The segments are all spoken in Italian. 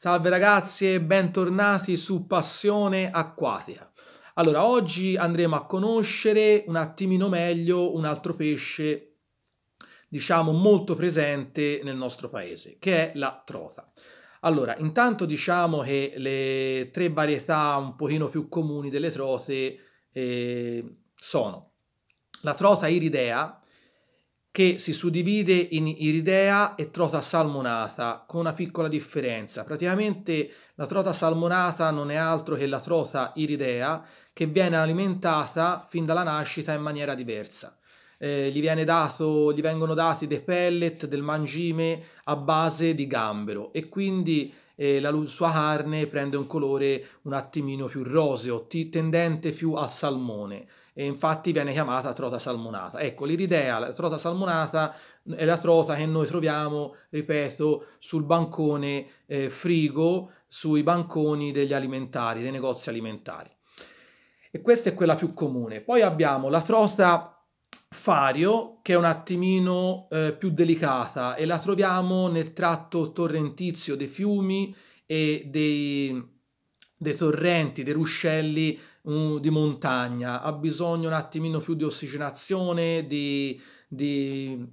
Salve ragazzi e bentornati su Passione Acquatica. Allora, oggi andremo a conoscere un attimino meglio un altro pesce, diciamo, molto presente nel nostro paese, che è la trota. Allora, intanto diciamo che le tre varietà un pochino più comuni delle trote eh, sono la trota iridea, che si suddivide in iridea e trota salmonata, con una piccola differenza. Praticamente la trota salmonata non è altro che la trota iridea che viene alimentata fin dalla nascita in maniera diversa. Eh, gli, dato, gli vengono dati dei pellet del mangime a base di gambero e quindi eh, la sua carne prende un colore un attimino più roseo, tendente più al salmone e infatti viene chiamata trota salmonata. Ecco, l'iridea, la trota salmonata è la trota che noi troviamo, ripeto, sul bancone eh, frigo, sui banconi degli alimentari, dei negozi alimentari. E questa è quella più comune. Poi abbiamo la trota Fario, che è un attimino eh, più delicata e la troviamo nel tratto torrentizio dei fiumi e dei, dei torrenti, dei ruscelli uh, di montagna, ha bisogno un attimino più di ossigenazione, di, di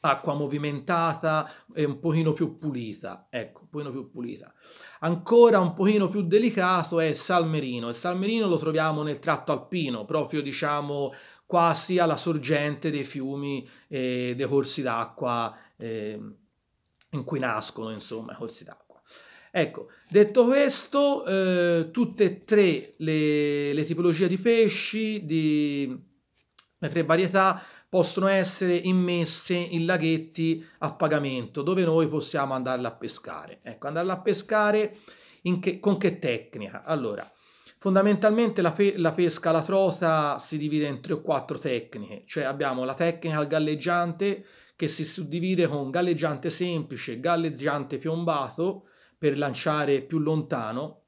acqua movimentata e un pochino più pulita, ecco, un pochino più pulita. Ancora un pochino più delicato è il salmerino, il salmerino lo troviamo nel tratto alpino, proprio diciamo quasi alla sorgente dei fiumi e dei corsi d'acqua eh, in cui nascono, insomma, i corsi d'acqua. Ecco, detto questo, eh, tutte e tre le, le tipologie di pesci, di, le tre varietà, possono essere immesse in laghetti a pagamento, dove noi possiamo andarla a pescare. Ecco, andarla a pescare che, con che tecnica? Allora, Fondamentalmente la, pe la, pesca alla trota si divide in tre o quattro tecniche, cioè abbiamo la tecnica al galleggiante che si suddivide con galleggiante semplice, galleggiante piombato per lanciare più lontano,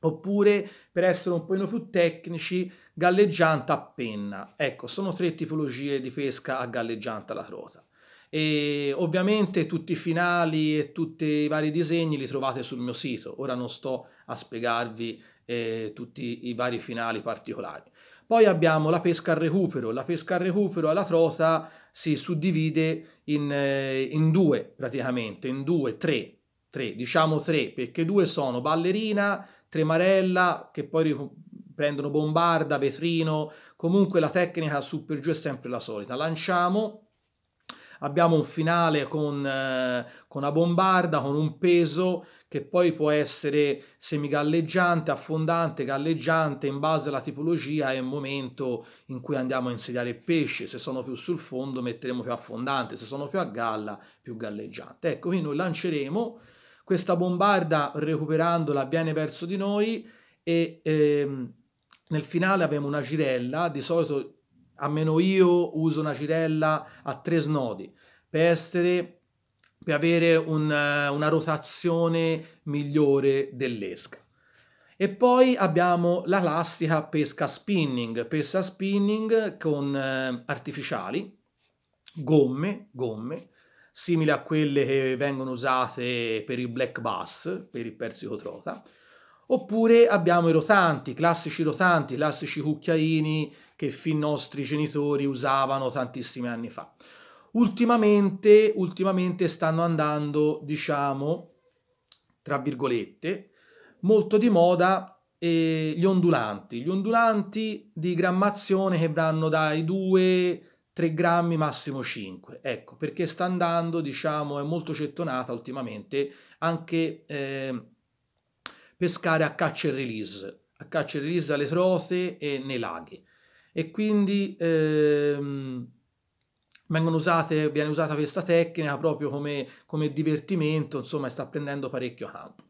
oppure per essere un po' più tecnici, galleggianta a penna. Ecco, sono tre tipologie di pesca a galleggianta alla crota. E ovviamente tutti i finali e tutti i vari disegni li trovate sul mio sito. Ora non sto a spiegarvi eh, tutti i vari finali particolari. Poi abbiamo la pesca al recupero. La pesca al recupero alla trota si suddivide in, eh, in due praticamente, in due, tre 3, diciamo tre, perché due sono Ballerina, Tremarella, che poi prendono Bombarda, Petrino, comunque la tecnica su per giù è sempre la solita. Lanciamo, abbiamo un finale con, eh, con una bombarda, con un peso che poi può essere semigalleggiante, affondante, galleggiante in base alla tipologia e al momento in cui andiamo a insediare il pesce. Se sono più sul fondo metteremo più affondante, se sono più a galla più galleggiante. Ecco, qui noi lanceremo questa bombarda, recuperandola, viene verso di noi e ehm, nel finale abbiamo una girella, di solito almeno io uso una girella a tre snodi per essere per avere un, una rotazione migliore dell'esca. E poi abbiamo la classica pesca spinning, pesca spinning con eh, artificiali, gomme, gomme, simili a quelle che vengono usate per il black bass, per il persico trota, oppure abbiamo i rotanti, classici rotanti, classici cucchiaini che fin nostri genitori usavano tantissimi anni fa. Ultimamente, ultimamente stanno andando, diciamo, tra virgolette, molto di moda eh, gli ondulanti, gli ondulanti di grammazione che vanno dai 2 3 grammi, massimo 5. Ecco, perché sta andando, diciamo, è molto cettonata ultimamente anche eh, pescare a catch and release, a catch and release alle trote e nei laghi. E quindi ehm, usate, viene usata questa tecnica proprio come, come divertimento, insomma, sta prendendo parecchio campo.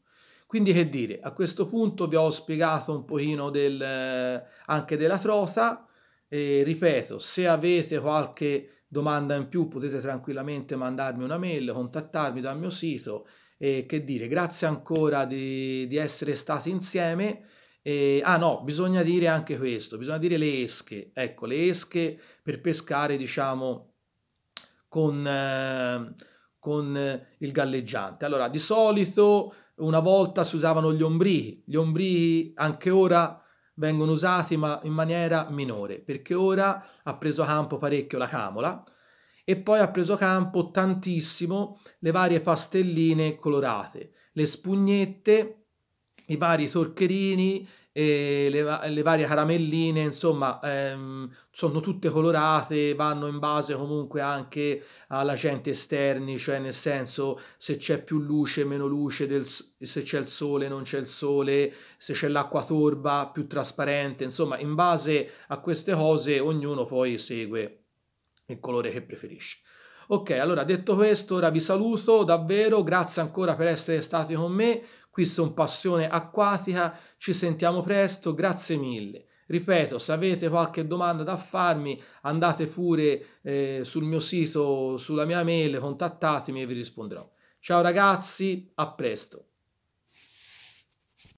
Quindi che dire, a questo punto vi ho spiegato un pochino del, anche della trota, e ripeto, se avete qualche domanda in più potete tranquillamente mandarmi una mail, contattarmi dal mio sito e che dire, grazie ancora di, di essere stati insieme. E, ah no, bisogna dire anche questo, bisogna dire le esche, ecco, le esche per pescare, diciamo, con, eh, con il galleggiante. Allora, di solito una volta si usavano gli ombrichi, gli ombrichi anche ora vengono usati ma in maniera minore, perché ora ha preso campo parecchio la camola e poi ha preso campo tantissimo le varie pastelline colorate, le spugnette, i vari torcherini, e le, le varie caramelline, insomma, ehm, sono tutte colorate, vanno in base comunque anche all'agente esterni, cioè nel senso se c'è più luce, meno luce, del, se c'è il sole, non c'è il sole, se c'è l'acqua torba, più trasparente, insomma, in base a queste cose ognuno poi segue il colore che preferisce. Ok, allora detto questo, ora vi saluto davvero, grazie ancora per essere stati con me qui su Passione Acquatica, ci sentiamo presto, grazie mille. Ripeto, se avete qualche domanda da farmi andate pure eh, sul mio sito, sulla mia mail, contattatemi e vi risponderò. Ciao ragazzi, a presto.